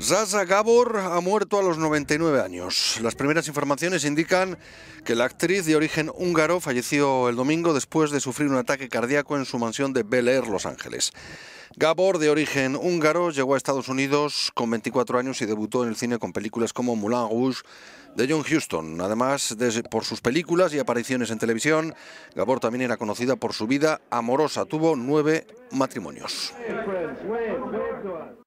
Zaza Gabor ha muerto a los 99 años. Las primeras informaciones indican que la actriz de origen húngaro falleció el domingo después de sufrir un ataque cardíaco en su mansión de Bel Air, Los Ángeles. Gabor, de origen húngaro, llegó a Estados Unidos con 24 años y debutó en el cine con películas como Moulin Rouge de John Huston. Además, por sus películas y apariciones en televisión, Gabor también era conocida por su vida amorosa. Tuvo nueve matrimonios.